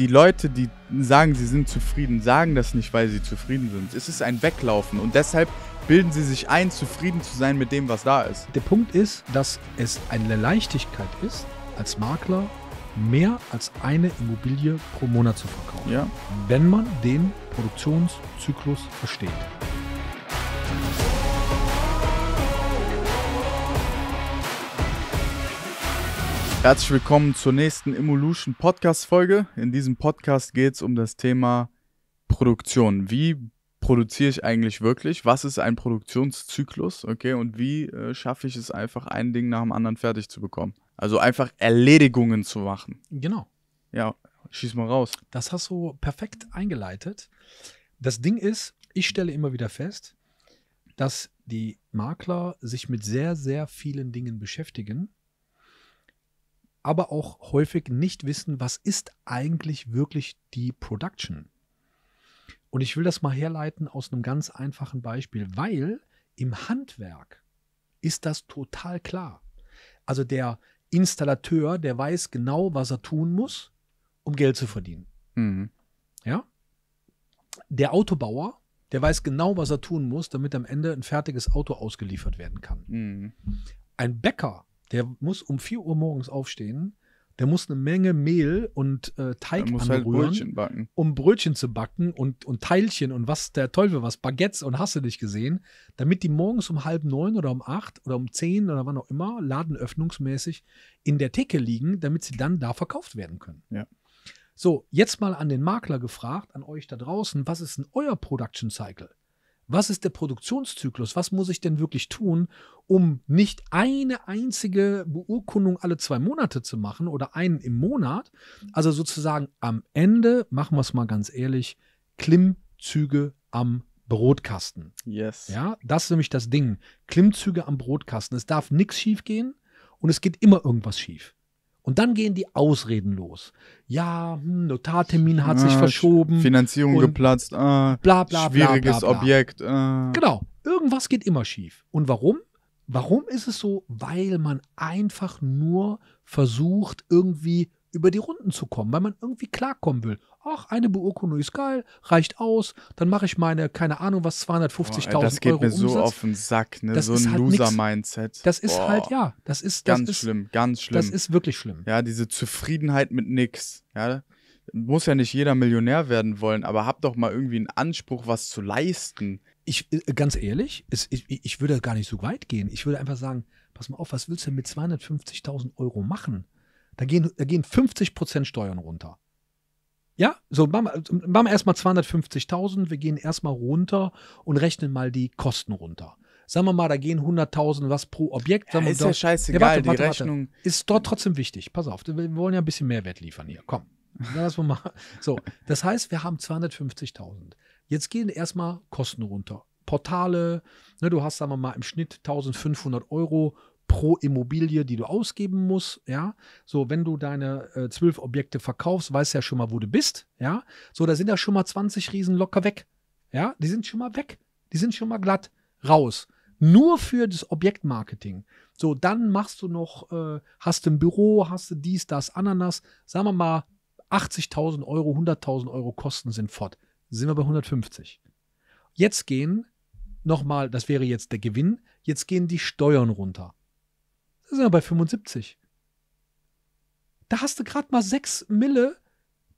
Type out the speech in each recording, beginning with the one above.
die Leute, die sagen, sie sind zufrieden, sagen das nicht, weil sie zufrieden sind. Es ist ein Weglaufen und deshalb bilden sie sich ein, zufrieden zu sein mit dem, was da ist. Der Punkt ist, dass es eine Leichtigkeit ist, als Makler mehr als eine Immobilie pro Monat zu verkaufen, ja. wenn man den Produktionszyklus versteht. Musik Herzlich willkommen zur nächsten Evolution Podcast Folge. In diesem Podcast geht es um das Thema Produktion. Wie produziere ich eigentlich wirklich? Was ist ein Produktionszyklus? Okay, und wie äh, schaffe ich es einfach, ein Ding nach dem anderen fertig zu bekommen? Also einfach Erledigungen zu machen. Genau. Ja, schieß mal raus. Das hast du perfekt eingeleitet. Das Ding ist, ich stelle immer wieder fest, dass die Makler sich mit sehr, sehr vielen Dingen beschäftigen aber auch häufig nicht wissen, was ist eigentlich wirklich die Production. Und ich will das mal herleiten aus einem ganz einfachen Beispiel, weil im Handwerk ist das total klar. Also der Installateur, der weiß genau, was er tun muss, um Geld zu verdienen. Mhm. Ja? Der Autobauer, der weiß genau, was er tun muss, damit am Ende ein fertiges Auto ausgeliefert werden kann. Mhm. Ein Bäcker der muss um 4 Uhr morgens aufstehen. Der muss eine Menge Mehl und äh, Teig halt anrühren, halt Brötchen um Brötchen zu backen und, und Teilchen und was der Teufel was, Baguettes und hast du dich gesehen, damit die morgens um halb neun oder um acht oder um zehn oder wann auch immer, ladenöffnungsmäßig, in der Theke liegen, damit sie dann da verkauft werden können. Ja. So, jetzt mal an den Makler gefragt, an euch da draußen, was ist denn euer Production Cycle? was ist der Produktionszyklus, was muss ich denn wirklich tun, um nicht eine einzige Beurkundung alle zwei Monate zu machen oder einen im Monat. Also sozusagen am Ende, machen wir es mal ganz ehrlich, Klimmzüge am Brotkasten. Yes. Ja, das ist nämlich das Ding. Klimmzüge am Brotkasten. Es darf nichts schief gehen und es geht immer irgendwas schief. Und dann gehen die Ausreden los. Ja, hm, Notartermin hat ah, sich verschoben. Finanzierung geplatzt. Ah, bla, bla, schwieriges bla, bla, bla. Objekt. Ah. Genau. Irgendwas geht immer schief. Und warum? Warum ist es so? Weil man einfach nur versucht, irgendwie über die Runden zu kommen, weil man irgendwie klarkommen will. Ach, eine Beurkundung ist geil, reicht aus, dann mache ich meine, keine Ahnung, was 250.000 Euro. Das geht Euro mir so Umsatz. auf den Sack, ne? Das so ein halt Loser-Mindset. Das ist Boah. halt, ja, das ist das ganz ist, schlimm, ganz schlimm. Das ist wirklich schlimm. Ja, diese Zufriedenheit mit nix. Ja, muss ja nicht jeder Millionär werden wollen, aber hab doch mal irgendwie einen Anspruch, was zu leisten. Ich, äh, ganz ehrlich, es, ich, ich würde gar nicht so weit gehen. Ich würde einfach sagen, pass mal auf, was willst du denn mit 250.000 Euro machen? Da gehen, da gehen 50 Steuern runter. Ja, so machen wir, also, wir erstmal 250.000, wir gehen erstmal runter und rechnen mal die Kosten runter. Sagen wir mal, da gehen 100.000 was pro Objekt. Ja, ist doch, ja scheißegal, ja, warte, warte, die Rechnung. Warte. Ist dort trotzdem wichtig. Pass auf, wir wollen ja ein bisschen Mehrwert liefern hier. Komm, lass mal So, das heißt, wir haben 250.000. Jetzt gehen erstmal Kosten runter. Portale, ne, du hast, sagen wir mal, im Schnitt 1500 Euro pro Immobilie, die du ausgeben musst. Ja, so wenn du deine äh, zwölf Objekte verkaufst, weißt du ja schon mal, wo du bist. Ja, so da sind ja schon mal 20 Riesen locker weg. Ja, die sind schon mal weg. Die sind schon mal glatt raus. Nur für das Objektmarketing. So, dann machst du noch, äh, hast du ein Büro, hast du dies, das, Ananas. Sagen wir mal, 80.000 Euro, 100.000 Euro Kosten sind fort. Sind wir bei 150. Jetzt gehen nochmal, das wäre jetzt der Gewinn, jetzt gehen die Steuern runter. Da sind wir bei 75. Da hast du gerade mal 6 Mille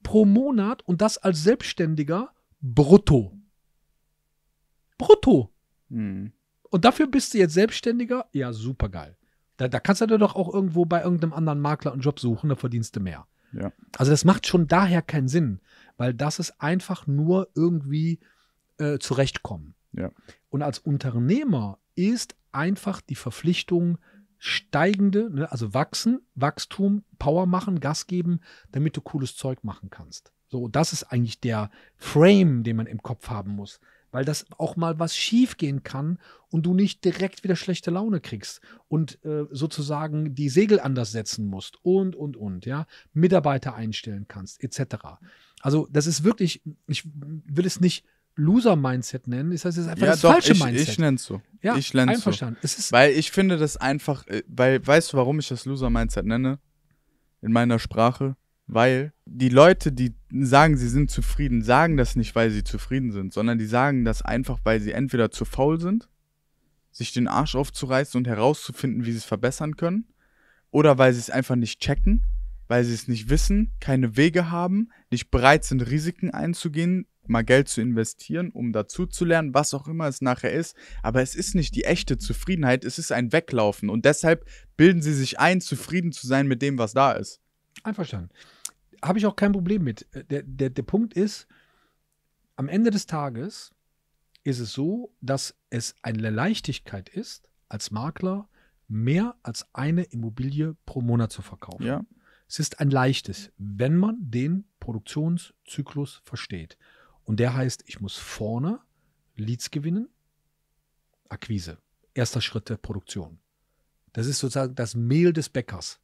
pro Monat und das als Selbstständiger brutto. Brutto. Mhm. Und dafür bist du jetzt Selbstständiger? Ja, super geil. Da, da, kannst du doch auch irgendwo bei irgendeinem anderen Makler einen Job suchen, da verdienst du mehr. Ja. Also das macht schon daher keinen Sinn, weil das ist einfach nur irgendwie äh, zurechtkommen. Ja. Und als Unternehmer ist einfach die Verpflichtung, steigende, ne, also wachsen, Wachstum, Power machen, Gas geben, damit du cooles Zeug machen kannst. So, das ist eigentlich der Frame, den man im Kopf haben muss, weil das auch mal was schiefgehen kann und du nicht direkt wieder schlechte Laune kriegst und äh, sozusagen die Segel anders setzen musst und, und, und, ja, Mitarbeiter einstellen kannst, etc. Also das ist wirklich, ich will es nicht Loser-Mindset nennen. Das heißt, es ist einfach ja, das doch, falsche ich, Mindset. Ich nenne es so. Ja, ich nenne es So. Es ist weil ich finde das einfach, äh, weil, weißt du, warum ich das Loser-Mindset nenne? In meiner Sprache? Weil die Leute, die sagen, sie sind zufrieden, sagen das nicht, weil sie zufrieden sind, sondern die sagen das einfach, weil sie entweder zu faul sind, sich den Arsch aufzureißen und herauszufinden, wie sie es verbessern können, oder weil sie es einfach nicht checken, weil sie es nicht wissen, keine Wege haben, nicht bereit sind, Risiken einzugehen, mal Geld zu investieren, um dazu zu lernen, was auch immer es nachher ist. Aber es ist nicht die echte Zufriedenheit, es ist ein Weglaufen. Und deshalb bilden sie sich ein, zufrieden zu sein mit dem, was da ist. Einverstanden. Habe ich auch kein Problem mit. Äh, der, der, der Punkt ist, am Ende des Tages ist es so, dass es eine Leichtigkeit ist, als Makler mehr als eine Immobilie pro Monat zu verkaufen. Ja. Es ist ein leichtes, wenn man den Produktionszyklus versteht. Und der heißt, ich muss vorne Leads gewinnen, Akquise, erster Schritt der Produktion. Das ist sozusagen das Mehl des Bäckers.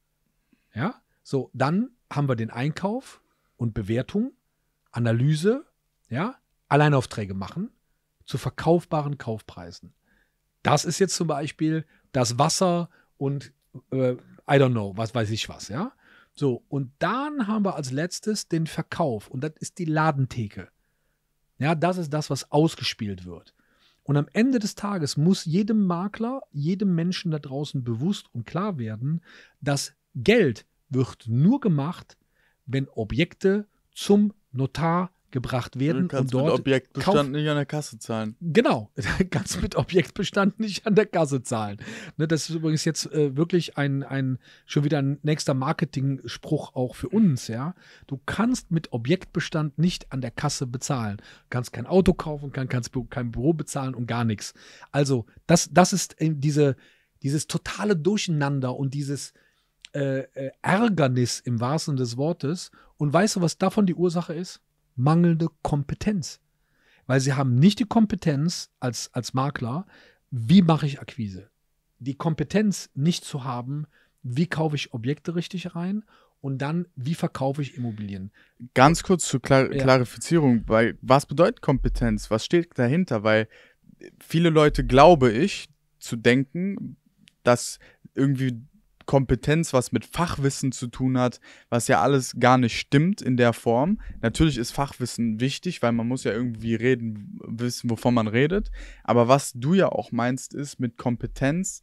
Ja, so, dann haben wir den Einkauf und Bewertung, Analyse, ja, Alleinaufträge machen zu verkaufbaren Kaufpreisen. Das ist jetzt zum Beispiel das Wasser und äh, I don't know, was weiß ich was, ja. So, und dann haben wir als letztes den Verkauf und das ist die Ladentheke. Ja, das ist das, was ausgespielt wird. Und am Ende des Tages muss jedem Makler, jedem Menschen da draußen bewusst und klar werden, dass Geld wird nur gemacht, wenn Objekte zum Notar gebracht werden. Du kannst und dort mit Objektbestand nicht an der Kasse zahlen. Genau, kannst mit Objektbestand nicht an der Kasse zahlen. Ne, das ist übrigens jetzt äh, wirklich ein, ein schon wieder ein nächster Marketing-Spruch auch für uns, ja. Du kannst mit Objektbestand nicht an der Kasse bezahlen. Du kannst kein Auto kaufen, kann, kannst kein Büro bezahlen und gar nichts. Also, das, das ist äh, diese, dieses totale Durcheinander und dieses äh, äh, Ärgernis im wahrsten des Wortes. Und weißt du, was davon die Ursache ist? mangelnde Kompetenz. Weil sie haben nicht die Kompetenz als, als Makler, wie mache ich Akquise? Die Kompetenz nicht zu haben, wie kaufe ich Objekte richtig rein und dann, wie verkaufe ich Immobilien? Ganz kurz zur Klar ja. Klarifizierung, weil was bedeutet Kompetenz? Was steht dahinter? Weil viele Leute, glaube ich, zu denken, dass irgendwie Kompetenz, was mit Fachwissen zu tun hat, was ja alles gar nicht stimmt in der Form. Natürlich ist Fachwissen wichtig, weil man muss ja irgendwie reden, wissen, wovon man redet. Aber was du ja auch meinst, ist mit Kompetenz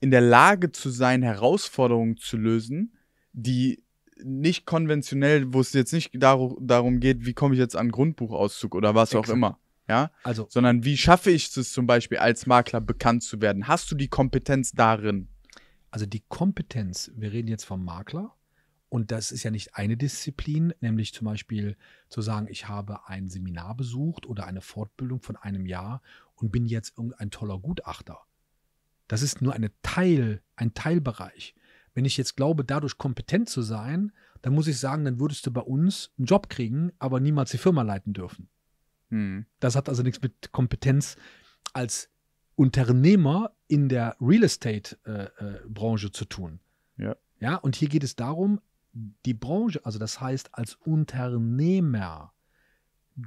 in der Lage zu sein, Herausforderungen zu lösen, die nicht konventionell, wo es jetzt nicht darum geht, wie komme ich jetzt an Grundbuchauszug oder was Exakt. auch immer ja? Also, sondern wie schaffe ich es zum Beispiel als Makler bekannt zu werden? Hast du die Kompetenz darin? Also die Kompetenz, wir reden jetzt vom Makler, und das ist ja nicht eine Disziplin, nämlich zum Beispiel zu sagen, ich habe ein Seminar besucht oder eine Fortbildung von einem Jahr und bin jetzt irgendein toller Gutachter. Das ist nur eine Teil, ein Teilbereich. Wenn ich jetzt glaube, dadurch kompetent zu sein, dann muss ich sagen, dann würdest du bei uns einen Job kriegen, aber niemals die Firma leiten dürfen. Hm. Das hat also nichts mit Kompetenz als Unternehmer in der Real Estate-Branche äh, äh, zu tun. Ja. ja. Und hier geht es darum, die Branche, also das heißt als Unternehmer,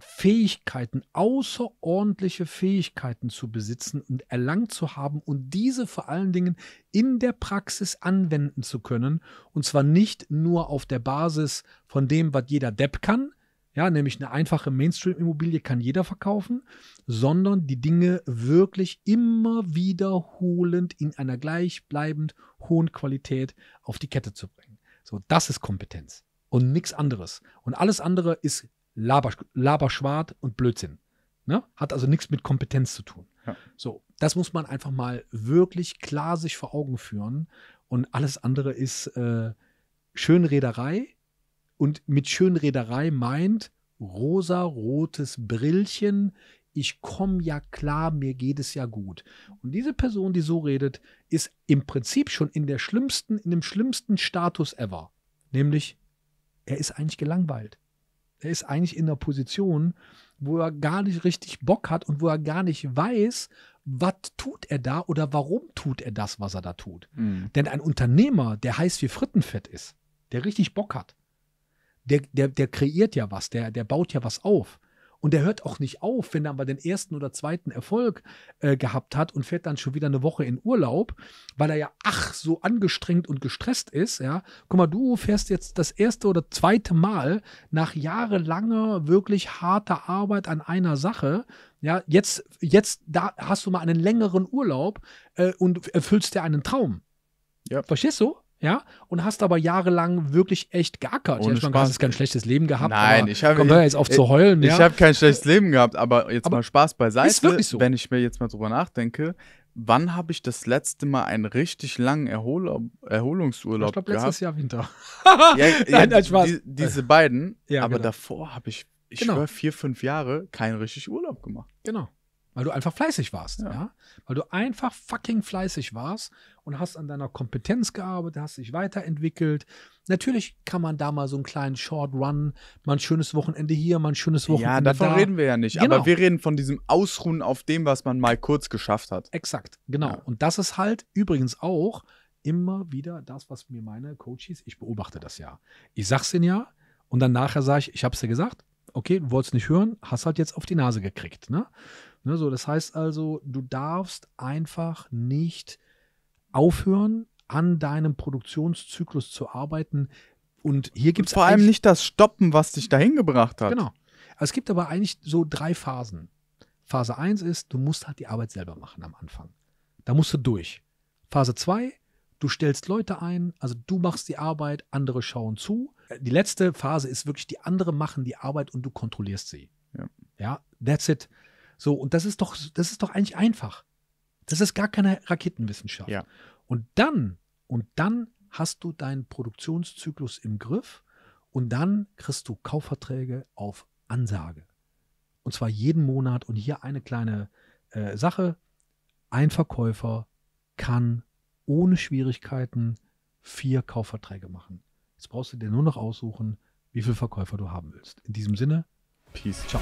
Fähigkeiten, außerordentliche Fähigkeiten zu besitzen und erlangt zu haben und diese vor allen Dingen in der Praxis anwenden zu können. Und zwar nicht nur auf der Basis von dem, was jeder Depp kann, ja, nämlich eine einfache Mainstream-Immobilie kann jeder verkaufen, sondern die Dinge wirklich immer wiederholend in einer gleichbleibend hohen Qualität auf die Kette zu bringen. So, das ist Kompetenz und nichts anderes. Und alles andere ist Laber, Laberschwart und Blödsinn. Ne? Hat also nichts mit Kompetenz zu tun. Ja. So, das muss man einfach mal wirklich klar sich vor Augen führen. Und alles andere ist äh, Schönrederei und mit Schönrederei meint, rosa-rotes Brillchen, ich komme ja klar, mir geht es ja gut. Und diese Person, die so redet, ist im Prinzip schon in der schlimmsten, in dem schlimmsten Status ever. Nämlich, er ist eigentlich gelangweilt. Er ist eigentlich in einer Position, wo er gar nicht richtig Bock hat und wo er gar nicht weiß, was tut er da oder warum tut er das, was er da tut. Mhm. Denn ein Unternehmer, der heiß wie Frittenfett ist, der richtig Bock hat, der, der, der kreiert ja was, der, der baut ja was auf. Und der hört auch nicht auf, wenn er aber den ersten oder zweiten Erfolg äh, gehabt hat und fährt dann schon wieder eine Woche in Urlaub, weil er ja ach so angestrengt und gestresst ist. Ja, guck mal, du fährst jetzt das erste oder zweite Mal nach jahrelanger wirklich harter Arbeit an einer Sache. Ja, jetzt jetzt da hast du mal einen längeren Urlaub äh, und erfüllst dir einen Traum. Ja. Verstehst du? ja, und hast aber jahrelang wirklich echt geackert. Ohne ja, ich hast kein schlechtes Leben gehabt. Nein, ich habe komm, hör jetzt auf zu heulen. Ich, ja. habe kein schlechtes Leben gehabt, aber jetzt aber mal Spaß beiseite. Ist wirklich so. Wenn ich mir jetzt mal drüber nachdenke, wann habe ich das letzte Mal einen richtig langen Erhol Erholungsurlaub ich gehabt? Ich glaube, letztes Jahr Winter. ja, Nein, ja, Spaß. Die, diese beiden, ja, aber genau. davor habe ich, ich genau. vier, fünf Jahre keinen richtig Urlaub gemacht. Genau. Weil du einfach fleißig warst, ja. ja. Weil du einfach fucking fleißig warst und hast an deiner Kompetenz gearbeitet, hast dich weiterentwickelt. Natürlich kann man da mal so einen kleinen Short Run, mal ein schönes Wochenende hier, mal ein schönes Wochenende ja, da. Ja, davon reden wir ja nicht. Genau. Aber wir reden von diesem Ausruhen auf dem, was man mal kurz geschafft hat. Exakt, genau. Ja. Und das ist halt übrigens auch immer wieder das, was mir meine Coaches, ich beobachte das ja. Ich sag's denen ja und dann nachher sage ich, ich hab's dir gesagt, okay, du wolltest nicht hören, hast halt jetzt auf die Nase gekriegt. Ne? Ne, so, das heißt also, du darfst einfach nicht aufhören, an deinem Produktionszyklus zu arbeiten. Und hier gibt es vor allem nicht das Stoppen, was dich dahin gebracht hat. Genau. Also es gibt aber eigentlich so drei Phasen. Phase 1 ist, du musst halt die Arbeit selber machen am Anfang. Da musst du durch. Phase 2, du stellst Leute ein, also du machst die Arbeit, andere schauen zu. Die letzte Phase ist wirklich, die anderen machen die Arbeit und du kontrollierst sie. Ja, ja that's it. So, und das ist doch, das ist doch eigentlich einfach. Das ist gar keine Raketenwissenschaft. Ja. Und dann, und dann hast du deinen Produktionszyklus im Griff und dann kriegst du Kaufverträge auf Ansage. Und zwar jeden Monat und hier eine kleine äh, Sache. Ein Verkäufer kann ohne Schwierigkeiten vier Kaufverträge machen. Jetzt brauchst du dir nur noch aussuchen, wie viele Verkäufer du haben willst. In diesem Sinne, Peace. Ciao.